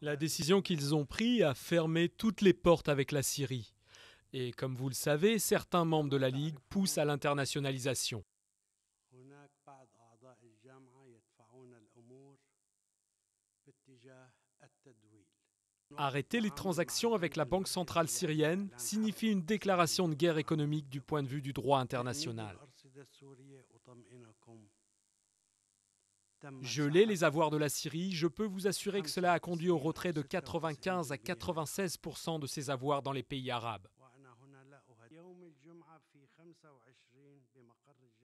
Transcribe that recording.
La décision qu'ils ont prise a fermé toutes les portes avec la Syrie. Et comme vous le savez, certains membres de la Ligue poussent à l'internationalisation. Arrêter les transactions avec la Banque centrale syrienne signifie une déclaration de guerre économique du point de vue du droit international. Je l'ai, les avoirs de la Syrie, je peux vous assurer que cela a conduit au retrait de 95 à 96 de ses avoirs dans les pays arabes.